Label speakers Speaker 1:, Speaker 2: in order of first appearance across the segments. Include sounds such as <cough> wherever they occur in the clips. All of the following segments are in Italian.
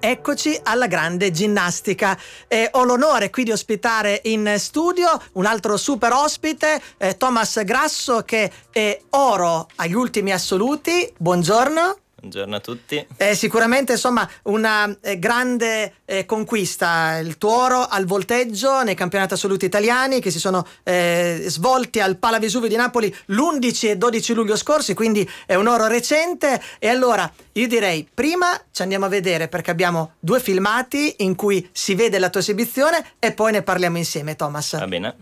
Speaker 1: Eccoci alla grande ginnastica. Eh, ho l'onore qui di ospitare in studio un altro super ospite, eh, Thomas Grasso, che è oro agli ultimi assoluti. Buongiorno.
Speaker 2: Buongiorno a tutti.
Speaker 1: Eh, sicuramente insomma una eh, grande eh, conquista il tuo oro al volteggio nei campionati assoluti italiani che si sono eh, svolti al Pala Vesuvio di Napoli l'11 e 12 luglio scorsi, quindi è un oro recente. E allora io direi prima ci andiamo a vedere perché abbiamo due filmati in cui si vede la tua esibizione e poi ne parliamo insieme Thomas. Va
Speaker 2: bene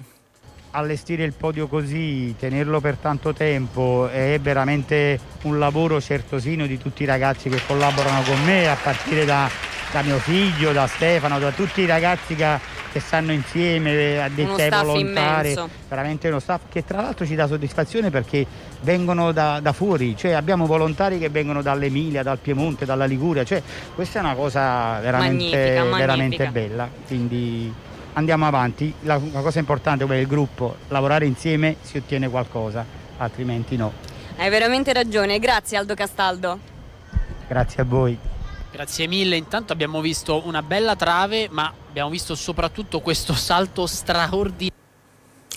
Speaker 3: allestire il podio così, tenerlo per tanto tempo è veramente un lavoro certosino di tutti i ragazzi che collaborano con me, a partire da, da mio figlio, da Stefano, da tutti i ragazzi che, che stanno insieme, addetti ai volontari, immenso. veramente uno staff che tra l'altro ci dà soddisfazione perché vengono da, da, fuori, cioè abbiamo volontari che vengono dall'Emilia, dal Piemonte, dalla Liguria, cioè questa è una cosa veramente, magnifica, magnifica. veramente bella. Quindi andiamo avanti. La, la cosa importante per il gruppo, lavorare insieme si ottiene qualcosa, altrimenti no.
Speaker 4: Hai veramente ragione, grazie Aldo Castaldo.
Speaker 3: Grazie a voi. Grazie mille, intanto abbiamo visto una bella trave, ma abbiamo visto soprattutto questo salto straordinario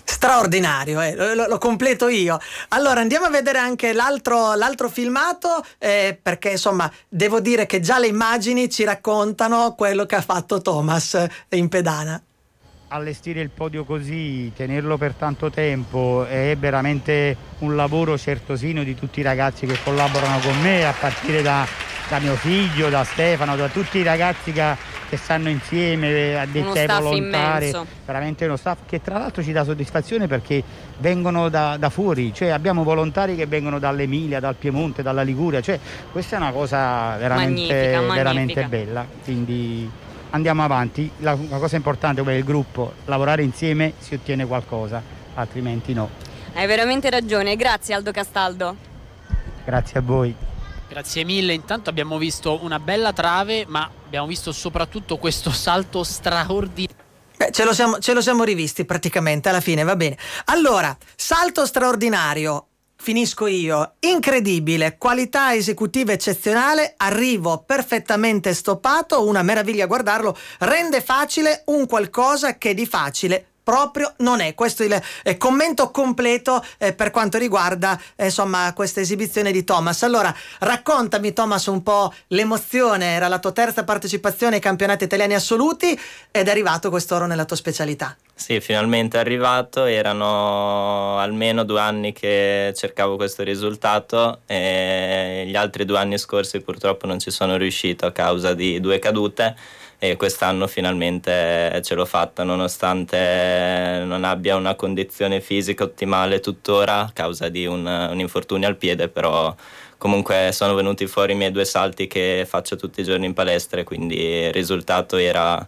Speaker 1: straordinario, eh. lo, lo, completo io. Allora andiamo a vedere anche l'altro, filmato eh, perché insomma devo dire che già le immagini ci raccontano quello che ha fatto Thomas in pedana
Speaker 3: allestire il podio così, tenerlo per tanto tempo è veramente un lavoro certosino di tutti i ragazzi che collaborano con me, a partire da, da mio figlio, da Stefano, da tutti i ragazzi che, che stanno insieme, addetti ai volontari, immenso. veramente uno staff che tra l'altro ci dà soddisfazione perché vengono da, da, fuori, cioè abbiamo volontari che vengono dall'Emilia, dal Piemonte, dalla Liguria, cioè questa è una cosa veramente, magnifica, magnifica. veramente bella. Quindi andiamo avanti, la, la cosa importante è il gruppo, lavorare insieme si ottiene qualcosa, altrimenti no. Hai
Speaker 4: veramente ragione, grazie Aldo Castaldo.
Speaker 3: Grazie a voi. Grazie mille, intanto abbiamo visto una bella trave, ma abbiamo visto soprattutto questo salto straordinario. Beh, ce lo, siamo, ce lo siamo rivisti
Speaker 1: praticamente alla fine, va bene. Allora, salto straordinario, Finisco io. Incredibile, qualità esecutiva eccezionale, arrivo perfettamente stoppato, una meraviglia guardarlo, rende facile un qualcosa che di facile proprio non è. Questo è il eh, commento completo eh, per quanto riguarda eh, insomma, questa esibizione di Thomas. Allora, raccontami Thomas un po' l'emozione, era la tua terza partecipazione ai campionati italiani assoluti ed è arrivato quest'oro nella tua specialità.
Speaker 2: Sì, finalmente è arrivato, erano almeno due anni che cercavo questo risultato e gli altri due anni scorsi purtroppo non ci sono riuscito a causa di due cadute e quest'anno finalmente eh, ce l'ho fatta nonostante eh, non abbia una condizione fisica ottimale tuttora a causa di un, eh, un infortunio al piede però comunque sono venuti fuori i miei due salti che faccio tutti i giorni in palestra quindi il risultato era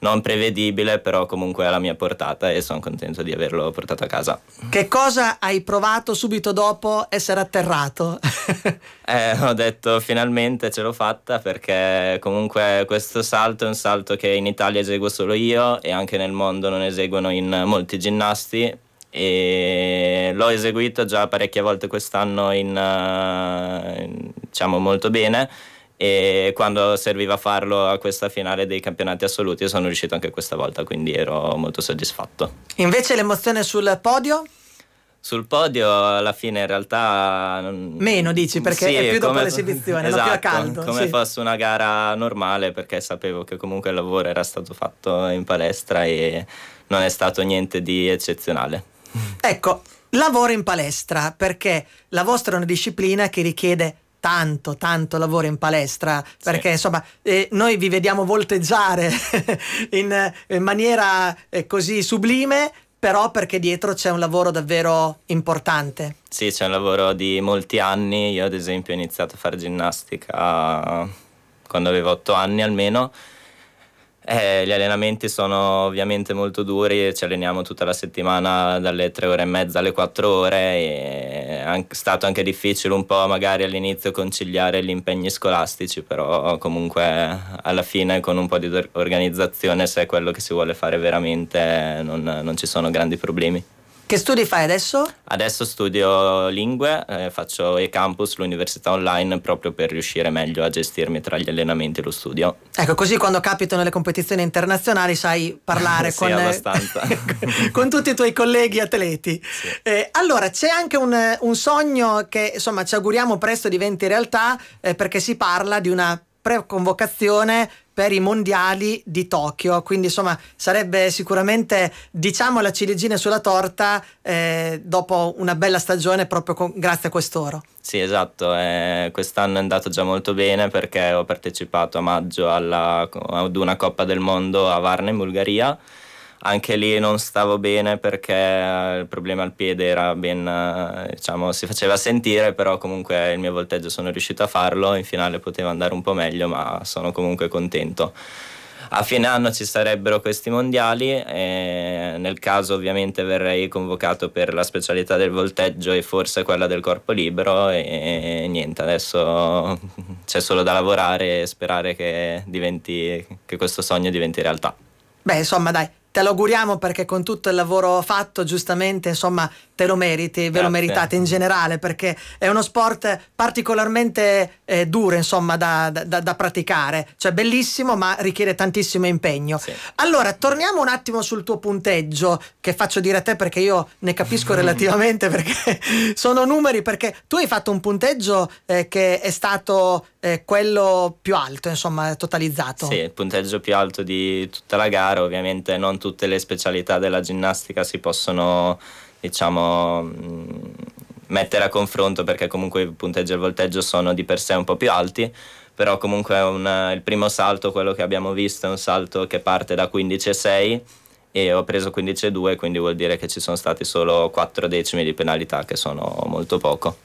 Speaker 2: non prevedibile, però comunque alla mia portata e sono contento di averlo portato a casa.
Speaker 1: Che cosa hai provato subito dopo essere atterrato?
Speaker 2: <laughs> eh, ho detto finalmente ce l'ho fatta perché comunque questo salto è un salto che in Italia eseguo solo io e anche nel mondo non eseguono in molti ginnasti e l'ho eseguito già parecchie volte quest'anno in, eh, in, diciamo molto bene e quando serviva farlo a questa finale dei campionati assoluti sono riuscito anche questa volta, quindi ero molto soddisfatto.
Speaker 1: Invece l'emozione sul podio?
Speaker 2: Sul podio alla fine in realtà...
Speaker 1: Meno dici perché sì, è più dopo come... è esatto, più a esatto, caldo. Come sì.
Speaker 2: fosse una gara normale perché sapevo che comunque il lavoro era stato fatto in palestra e non è stato niente di eccezionale.
Speaker 1: Ecco, lavoro in palestra perché la vostra è una disciplina che richiede tanto, tanto lavoro in palestra, perché sì. insomma eh, noi vi vediamo volteggiare <laughs> in, in, maniera eh, così sublime, però perché dietro c'è un lavoro davvero importante.
Speaker 2: Sì, c'è un lavoro di molti anni, io ad esempio ho iniziato a fare ginnastica quando avevo otto anni almeno eh, gli allenamenti sono ovviamente molto duri, ci alleniamo tutta la settimana dalle tre ore e mezza alle quattro ore, è stato anche difficile un po' magari all'inizio conciliare gli impegni scolastici, però comunque alla fine con un po' di organizzazione se è quello che si vuole fare veramente non, non ci sono grandi problemi.
Speaker 1: Che studi fai adesso?
Speaker 2: Adesso studio lingue, eh, faccio campus, l'università online, proprio per riuscire meglio a gestirmi tra gli allenamenti e lo studio.
Speaker 1: Ecco, così quando capitano le competizioni internazionali sai parlare <laughs> sì, con, eh, <laughs> con, tutti i tuoi colleghi atleti. Sì. Eh, allora, c'è anche un, un, sogno che insomma ci auguriamo presto diventi realtà eh, perché si parla di una pre-convocazione per i mondiali di Tokyo. Quindi, insomma, sarebbe sicuramente, diciamo, la ciliegina sulla torta eh, dopo una bella stagione proprio con, grazie a quest'oro.
Speaker 2: Sì, esatto. Eh, quest'anno è andato già molto bene perché ho partecipato a maggio alla, ad una Coppa del Mondo a Varna in Bulgaria anche lì non stavo bene perché il problema al piede era ben, diciamo, si faceva sentire, però comunque il mio volteggio sono riuscito a farlo, in finale poteva andare un po' meglio, ma sono comunque contento. A fine anno ci sarebbero questi mondiali e nel caso ovviamente verrei convocato per la specialità del volteggio e forse quella del corpo libero e niente, adesso c'è solo da lavorare e sperare che, diventi, che questo sogno diventi realtà.
Speaker 1: Beh, insomma, dai, te lo auguriamo perché con tutto il lavoro fatto giustamente insomma te lo meriti, ve Grazie. lo meritate in generale perché è uno sport particolarmente eh, duro insomma da, da, da, praticare, cioè bellissimo ma richiede tantissimo impegno. Sì. Allora torniamo un attimo sul tuo punteggio che faccio dire a te perché io ne capisco relativamente <laughs> perché sono numeri perché tu hai fatto un punteggio eh, che è stato eh, quello più alto insomma totalizzato. Sì, il
Speaker 2: punteggio più alto di tutta la gara ovviamente non tutto tutte le specialità della ginnastica si possono, diciamo, mm, mettere a confronto perché comunque i punteggi e il volteggio sono di per sé un po' più alti, però comunque un, il primo salto, quello che abbiamo visto, è un salto che parte da 15,6 e ho preso 15,2, quindi vuol dire che ci sono stati solo 4 decimi di penalità, che sono molto poco.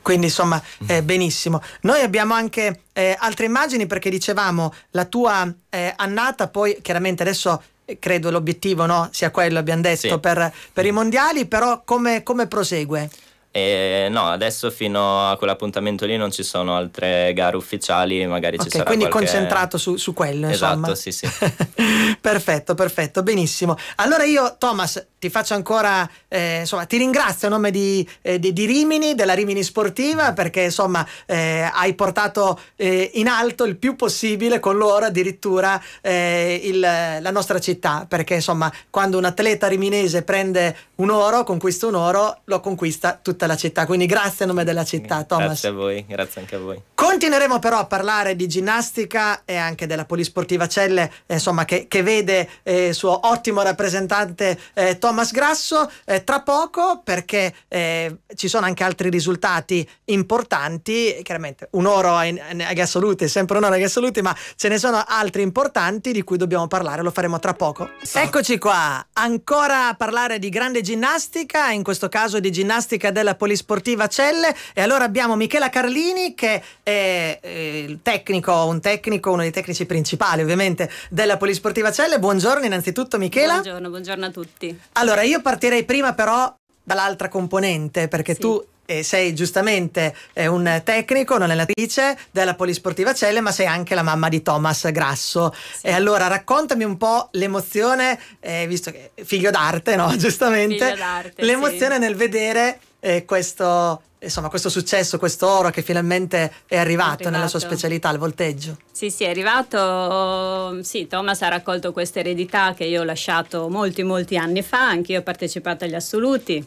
Speaker 2: Quindi
Speaker 1: insomma, mm. eh, benissimo. Noi abbiamo anche eh, altre immagini perché dicevamo la tua eh, annata, poi chiaramente adesso credo l'obiettivo no, sia quello, abbiamo detto, sì. per, per, mm. i mondiali, però come, come prosegue?
Speaker 2: E no, adesso fino a quell'appuntamento lì non ci sono altre gare ufficiali, magari okay, ci sarà quindi qualche... concentrato
Speaker 1: su, su quello, esatto, insomma. sì, sì. <laughs> perfetto, perfetto, benissimo. Allora io, Thomas, ti faccio ancora, eh, insomma, ti ringrazio a nome di, eh, di, di, Rimini, della Rimini Sportiva, mm. perché insomma eh, hai portato eh, in alto il più possibile con loro addirittura eh, il, la nostra città, perché insomma quando un atleta riminese prende un oro, conquista un oro, lo conquista tutta tutta la città. Quindi grazie a nome della città,
Speaker 2: Thomas. Grazie a voi, grazie anche a voi.
Speaker 1: Continueremo però a parlare di ginnastica e anche della Polisportiva Celle, eh, insomma, che, che vede eh, il suo ottimo rappresentante eh, Thomas Grasso eh, tra poco perché eh, ci sono anche altri risultati importanti. Chiaramente un oro agli assoluti è sempre un oro agli assoluti, ma ce ne sono altri importanti di cui dobbiamo parlare, lo faremo tra poco. Eccoci qua, ancora a parlare di grande ginnastica, in questo caso di ginnastica della Polisportiva Celle e allora abbiamo Michela Carlini che è eh, il tecnico, un tecnico, uno dei tecnici principali ovviamente della Polisportiva Celle. Buongiorno innanzitutto Michela.
Speaker 4: Buongiorno, buongiorno a tutti. Allora
Speaker 1: io partirei prima però dall'altra componente perché sì. tu e sei giustamente eh, un tecnico, un'allenatrice della Polisportiva Celle, ma sei anche la mamma di Thomas Grasso. Sì. E allora raccontami un po' l'emozione, eh, visto che figlio d'arte, no? <laughs> Giustamente. l'emozione sì. nel vedere eh, questo, insomma, questo successo, questo oro che finalmente è arrivato, è arrivato, nella sua specialità, il volteggio.
Speaker 4: Sì, sì, è arrivato. Sì, Thomas ha raccolto questa eredità che io ho lasciato molti, molti anni fa. Anch'io ho partecipato agli assoluti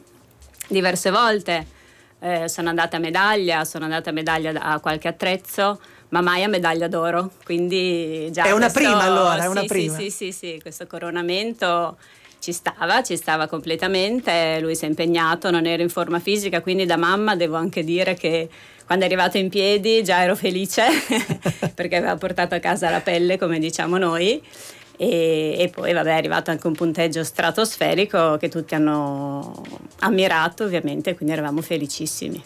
Speaker 4: diverse volte eh, sono andata a medaglia, sono andata a medaglia a qualche attrezzo, ma mai a medaglia d'oro. Quindi già... È una prima allora, è una sì, prima. Sì, sì, sì, sì, questo coronamento ci stava, ci stava completamente, lui si è impegnato, non ero in forma fisica, quindi da mamma devo anche dire che quando è arrivato in piedi già ero felice <laughs> perché aveva portato a casa la pelle, come diciamo noi e, e poi vabbè, è arrivato anche un punteggio stratosferico che tutti hanno ammirato ovviamente, quindi eravamo felicissimi.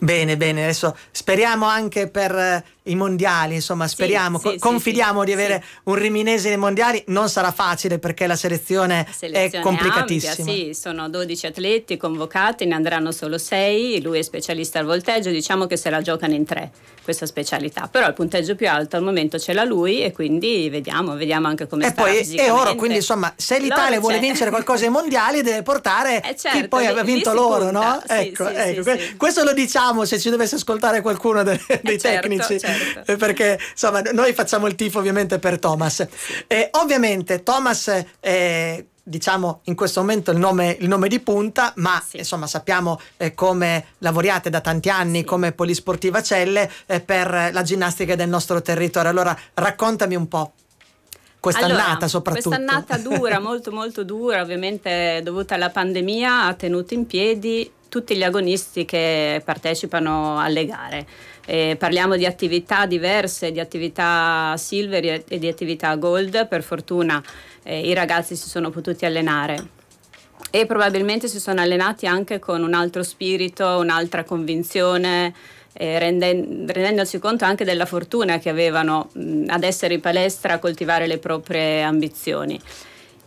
Speaker 1: Bene, bene, adesso speriamo anche per eh, i mondiali, insomma, speriamo, sì, sì, confidiamo sì, di avere un riminese nei mondiali, non sarà facile perché la selezione, selezione è complicatissima. Ampia,
Speaker 4: sì, sono 12 atleti convocati, ne andranno solo 6, lui è specialista al volteggio, diciamo che se la giocano in tre questa specialità, però il punteggio più alto al momento ce l'ha lui e quindi vediamo, vediamo anche come sarà poi è oro, quindi insomma, se l'Italia vuole vincere
Speaker 1: qualcosa ai mondiali deve portare <laughs> eh certo, chi poi ha vinto l'oro, punta. no? ecco, ecco. questo lo diciamo se ci dovesse ascoltare qualcuno eh, dei, dei certo, eh tecnici. Certo, certo certo. Eh, perché insomma noi facciamo il tifo ovviamente per Thomas. Eh, ovviamente Thomas è eh, diciamo in questo momento il nome, il nome di punta, ma sì. insomma sappiamo eh, come lavoriate da tanti anni sì. come polisportiva Celle eh, per la ginnastica del nostro territorio. Allora raccontami un po' Quest'annata allora, soprattutto.
Speaker 4: Quest'annata dura, <laughs> molto molto dura, ovviamente dovuta alla pandemia, ha tenuto in piedi tutti gli agonisti che partecipano alle gare. Eh, parliamo di attività diverse, di attività silver e di attività gold, per fortuna eh, i ragazzi si sono potuti allenare e probabilmente si sono allenati anche con un altro spirito, un'altra convinzione eh, renden- rendendosi conto anche della fortuna che avevano mh, ad essere in palestra a coltivare le proprie ambizioni.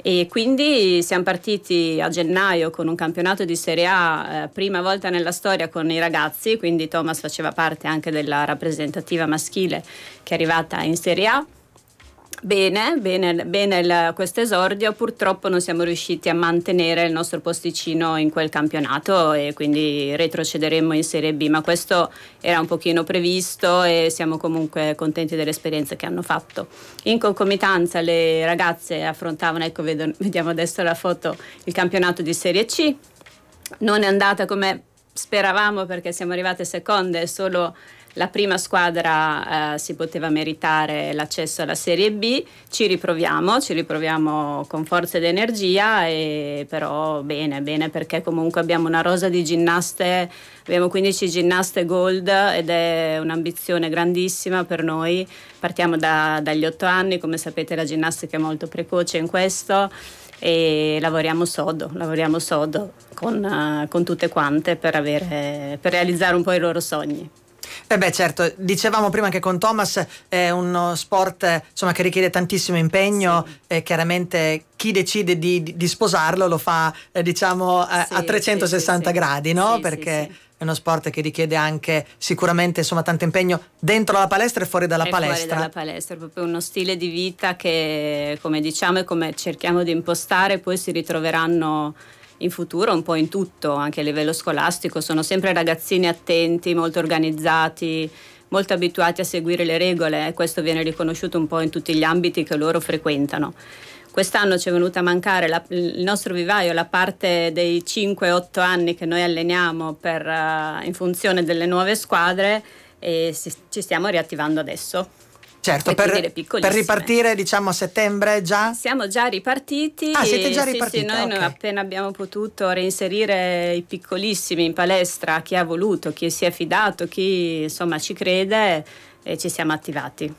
Speaker 4: E quindi siamo partiti a gennaio con un campionato di Serie A, eh, prima volta nella storia con i ragazzi, quindi Thomas faceva parte anche della rappresentativa maschile che è arrivata in Serie A Bene, bene, bene questo esordio, purtroppo non siamo riusciti a mantenere il nostro posticino in quel campionato e quindi retrocederemo in Serie B, ma questo era un pochino previsto e siamo comunque contenti delle esperienze che hanno fatto. In concomitanza le ragazze affrontavano, ecco vedo, vediamo adesso la foto, il campionato di Serie C, non è andata come speravamo perché siamo arrivate seconde solo la prima squadra eh, si poteva meritare l'accesso alla Serie B, ci riproviamo, ci riproviamo con forza ed energia, e però bene, bene perché comunque abbiamo una rosa di ginnaste, abbiamo 15 ginnaste gold ed è un'ambizione grandissima per noi. Partiamo da, dagli 8 anni, come sapete la ginnastica è molto precoce in questo e lavoriamo sodo, lavoriamo sodo con, uh, con tutte quante per, avere, per realizzare un po' i loro sogni.
Speaker 1: Eh beh certo, dicevamo prima che con Thomas è uno sport insomma, che richiede tantissimo impegno sì. e chiaramente chi decide di, di sposarlo lo fa eh, diciamo a, sì, a 360 sì, gradi, no? Perché è uno sport che richiede anche sicuramente insomma, tanto impegno dentro la palestra e fuori dalla e palestra. Fuori dalla
Speaker 4: palestra, è proprio uno stile di vita che come diciamo e come cerchiamo di impostare poi si ritroveranno in futuro un po' in tutto, anche a livello scolastico. Sono sempre ragazzini attenti, molto organizzati, molto abituati a seguire le regole e questo viene riconosciuto un po' in tutti gli ambiti che loro frequentano. Quest'anno ci è venuta a mancare la, il nostro vivaio, la parte dei 5-8 anni che noi alleniamo per, uh, in funzione delle nuove squadre e si, ci stiamo riattivando adesso. Certo, per, per, ripartire
Speaker 1: diciamo a settembre già? Siamo già ripartiti. Ah, siete già ripartiti. Sì, sì, noi okay.
Speaker 4: appena abbiamo potuto reinserire i piccolissimi in palestra, chi ha voluto, chi si è fidato, chi insomma ci crede, eh, ci siamo attivati.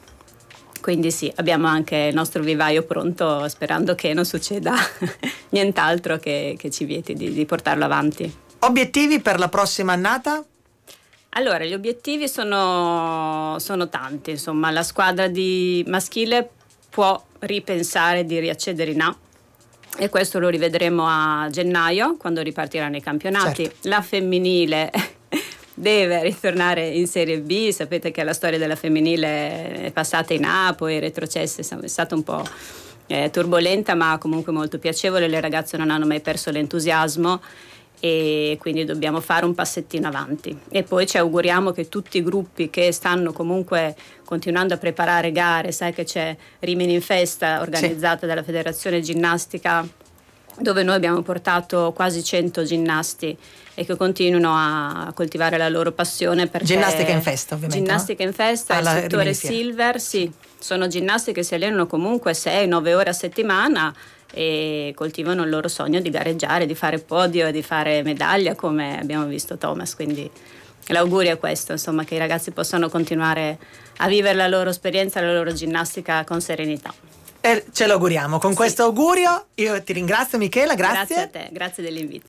Speaker 4: Quindi sì, abbiamo anche il nostro vivaio pronto sperando che non succeda <laughs> nient'altro che, che, ci vieti di, di portarlo avanti.
Speaker 1: Obiettivi per la prossima annata?
Speaker 4: Allora, gli obiettivi sono, sono tanti, insomma, la squadra di maschile può ripensare di riaccedere in A e questo lo rivedremo a gennaio quando ripartiranno i campionati. Certo. La femminile <laughs> deve ritornare in Serie B, sapete che la storia della femminile è passata in A, poi retrocesse, è stata un po' eh, turbolenta ma comunque molto piacevole, le ragazze non hanno mai perso l'entusiasmo e quindi dobbiamo fare un passettino avanti. E poi ci auguriamo che tutti i gruppi che stanno comunque continuando a preparare gare, sai che c'è Rimini in Festa organizzata sì. dalla Federazione Ginnastica dove noi abbiamo portato quasi 100 ginnasti e che continuino a coltivare la loro passione. Ginnastica in festa, ovviamente. Ginnastica no? in festa, Alla il settore Rimedia. silver, sì, sono ginnasti che si allenano comunque 6-9 ore a settimana e coltivano il loro sogno di gareggiare, di fare podio, di fare medaglia come abbiamo visto Thomas. Quindi l'augurio è questo, insomma, che i ragazzi possano continuare a vivere la loro esperienza, la loro ginnastica con serenità.
Speaker 3: E eh, ce l'auguriamo. Con sì. questo augurio io ti ringrazio Michela, grazie. Grazie a te, grazie dell'invito.